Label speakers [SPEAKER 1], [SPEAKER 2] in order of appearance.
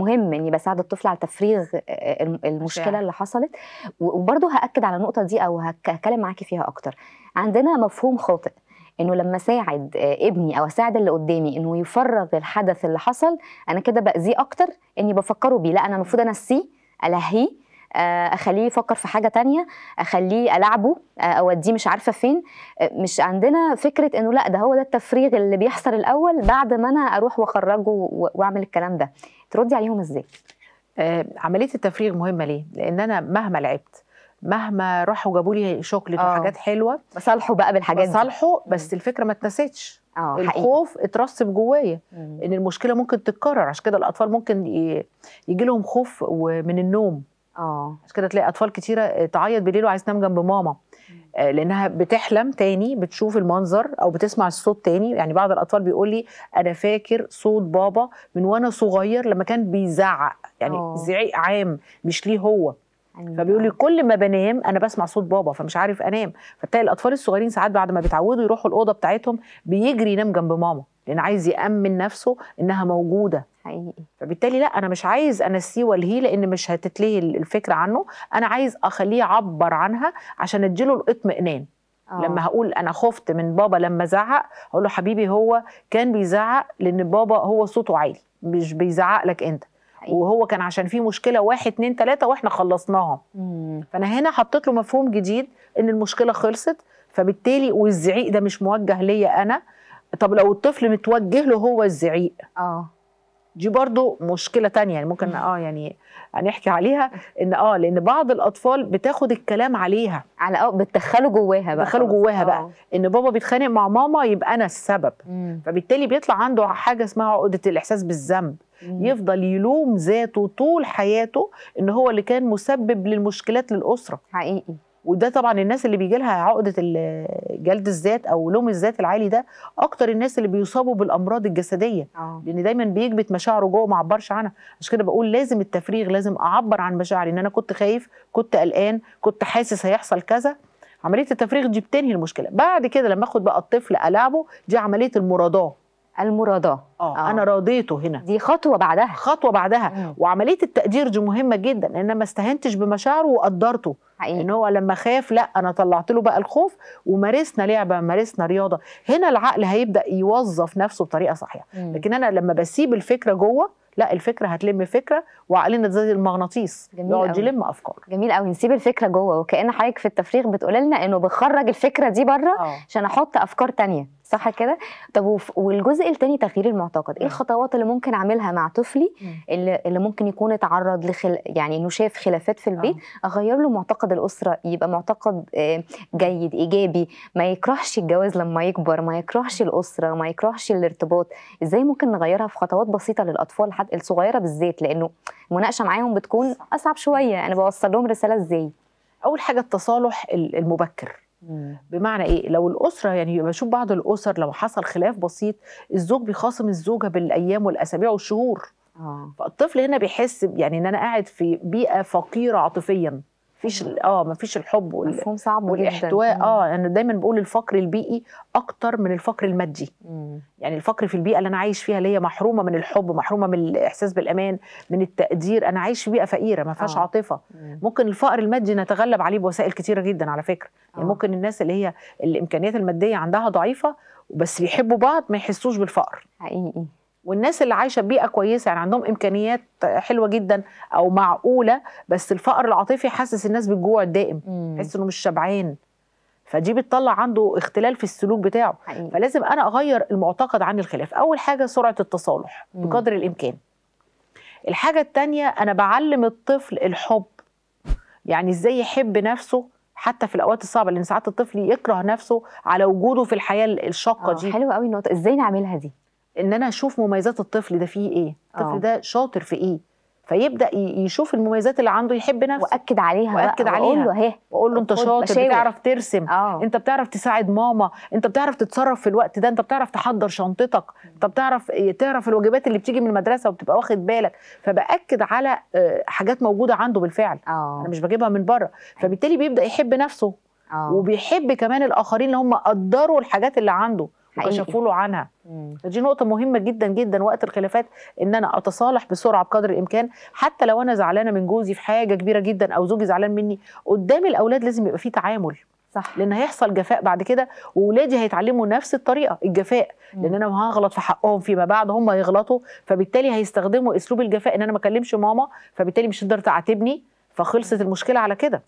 [SPEAKER 1] مهم اني بساعد الطفل على تفريغ المشكله اللي حصلت وبرضه هاكد على النقطه دي او هتكلم معاكي فيها اكتر عندنا مفهوم خاطئ انه لما اساعد ابني او اساعد اللي قدامي انه يفرغ الحدث اللي حصل انا كده باذيه اكتر اني بفكره بيه لا انا المفروض انسيه الهيه آه، اخليه يفكر في حاجه تانية اخليه العبه آه، اوديه مش عارفه فين آه، مش عندنا فكره انه لا ده هو ده التفريغ اللي بيحصل الاول بعد ما انا اروح واخرجه واعمل الكلام ده تردي عليهم ازاي عمليه التفريغ مهمه ليه لان انا مهما لعبت مهما
[SPEAKER 2] راحوا جابوا لي شوكليت وحاجات حلوه بصالحه بقى بالحاجات دي بصالحه بس الفكره ما اتنستش الخوف اترسب جوايا ان المشكله ممكن تتكرر عشان كده الاطفال ممكن يجي لهم خوف من النوم اه عشان كده تلاقي اطفال كتيره آه، تعيط بالليل وعايز تنام جنب ماما آه، لانها بتحلم تاني بتشوف المنظر او بتسمع الصوت تاني يعني بعض الاطفال بيقول لي انا فاكر صوت بابا من وانا صغير لما كان بيزعق يعني آه. زعيق عام مش ليه هو أيوة. فبيقول لي كل ما بنام انا بسمع صوت بابا فمش عارف انام فتلاقي الاطفال الصغيرين ساعات بعد ما بيتعودوا يروحوا الاوضه بتاعتهم بيجري ينام جنب ماما لان عايز يامن نفسه انها موجوده حقيقي فبالتالي لا أنا مش عايز أنسيه والهيه لأن مش هتتلهي الفكرة عنه أنا عايز أخليه يعبر عنها عشان أديله الإطمئنان أوه. لما هقول انا خفت من بابا لما زعق هقول له حبيبي هو كان بيزعق لان بابا هو صوته عالي مش بيزعق لك انت حقيقي. وهو كان عشان في مشكله واحد اتنين تلاته واحنا خلصناها مم. فانا هنا حطيت له مفهوم جديد ان المشكله خلصت فبالتالي والزعيق ده مش موجه ليا انا طب لو الطفل متوجه له هو الزعيق اه دي برضو مشكله تانية يعني ممكن اه يعني هنحكي عليها ان اه لان بعض الاطفال بتاخد الكلام عليها على اه بتدخله جواها بقى بتدخله جواها بقى آه. ان بابا بيتخانق مع ماما يبقى انا السبب مم. فبالتالي بيطلع عنده حاجه اسمها عقده الاحساس بالذنب يفضل يلوم ذاته طول حياته ان هو اللي كان مسبب للمشكلات للاسره حقيقي وده طبعا الناس اللي بيجي لها عقده جلد الذات او لوم الذات العالي ده اكتر الناس اللي بيصابوا بالامراض الجسديه أوه. لان دايما بيكبت مشاعره جوه ما عبرش عنها عشان كده بقول لازم التفريغ لازم اعبر عن مشاعري ان انا كنت خايف كنت قلقان كنت حاسس هيحصل كذا عمليه التفريغ دي بتنهي المشكله بعد كده لما اخد بقى الطفل العبه دي عمليه المراضاه المراداه آه،, آه. انا راضيته هنا دي خطوه بعدها خطوه بعدها مم. وعمليه التقدير دي مهمه جدا ان انا ما استهنتش بمشاعره وقدرته حقيقي. ان هو لما خاف لا انا طلعت له بقى الخوف ومارسنا لعبه مارسنا رياضه هنا العقل هيبدا يوظف نفسه بطريقه صحيحه مم. لكن انا لما بسيب الفكره جوه لا الفكره هتلم فكره وعقلنا زي المغناطيس يقعد يلم افكار
[SPEAKER 1] جميل قوي نسيب الفكره جوه وكان حضرتك في التفريغ بتقول لنا انه بخرج الفكره دي بره آه. عشان احط افكار تانية صح كده طب والجزء الثاني تغيير المعتقد ايه الخطوات اللي ممكن اعملها مع طفلي اللي, اللي ممكن يكون اتعرض لخل يعني انه شاف خلافات في البيت آه. اغير له معتقد الاسره يبقى معتقد آه، جيد ايجابي ما يكرهش الجواز لما يكبر ما يكرهش الاسره ما يكرهش الارتباط ازاي ممكن نغيرها في خطوات بسيطه للاطفال الصغيره بالذات لانه المناقشه معاهم بتكون اصعب شويه انا بوصل لهم رساله ازاي اول حاجه
[SPEAKER 2] التصالح المبكر بمعنى ايه لو الاسره يعني بشوف بعض الاسر لو حصل خلاف بسيط الزوج بيخاصم الزوجه بالايام والاسابيع والشهور آه. فالطفل هنا بيحس يعني ان انا قاعد في بيئه فقيره عاطفيا مفيش اه مفيش الحب وال... مفهوم صعب والاحتواء جداً. اه انا دايما بقول الفقر البيئي اكتر من الفقر المادي مم. يعني الفقر في البيئه اللي انا عايش فيها اللي هي محرومه من الحب محرومه من الاحساس بالامان من التقدير انا عايش في بيئه فقيره ما فيهاش آه. عاطفه مم. ممكن الفقر المادي نتغلب عليه بوسائل كتيره جدا على فكره يعني آه. ممكن الناس اللي هي الامكانيات الماديه عندها ضعيفه بس بيحبوا بعض ما يحسوش بالفقر حقيقي والناس اللي عايشه بيئه كويسه يعني عندهم امكانيات حلوه جدا او معقوله بس الفقر العاطفي حاسس الناس بالجوع الدائم حاسس انه مش شبعان فدي بتطلع عنده اختلال في السلوك بتاعه حقيقي. فلازم انا اغير المعتقد عن الخلاف اول حاجه سرعه التصالح مم. بقدر الامكان الحاجه الثانيه انا بعلم الطفل الحب يعني ازاي يحب نفسه حتى في الاوقات الصعبه لان ساعات الطفل يكره نفسه على وجوده في الحياه الشاقه آه، دي حلوه قوي النقطه ازاي نعملها دي ان انا اشوف مميزات الطفل ده فيه ايه الطفل آه. ده شاطر في ايه فيبدا يشوف المميزات اللي عنده يحب نفسه واكد عليها واكد بقى. عليها واقول له اهي واقول له انت شاطر بتعرف ترسم أوه. انت بتعرف تساعد ماما انت بتعرف تتصرف في الوقت ده انت بتعرف تحضر شنطتك انت بتعرف تعرف الواجبات اللي بتيجي من المدرسه وبتبقى واخد بالك فباكد على آه، حاجات موجوده عنده بالفعل أوه. انا مش بجيبها من بره فبالتالي بيبدا يحب نفسه أوه. وبيحب كمان الاخرين اللي هم قدروا الحاجات اللي عنده وكشفوا له عنها مم. دي نقطة مهمة جدا جدا وقت الخلافات ان انا اتصالح بسرعة بقدر الامكان حتى لو انا زعلانة من جوزي في حاجة كبيرة جدا او زوجي زعلان مني قدام الاولاد لازم يبقى في تعامل صح لان هيحصل جفاء بعد كده واولادي هيتعلموا نفس الطريقه الجفاء مم. لان انا هغلط في حقهم فيما بعد هم هيغلطوا فبالتالي هيستخدموا اسلوب الجفاء ان انا ما اكلمش ماما فبالتالي مش هتقدر تعاتبني فخلصت المشكله على كده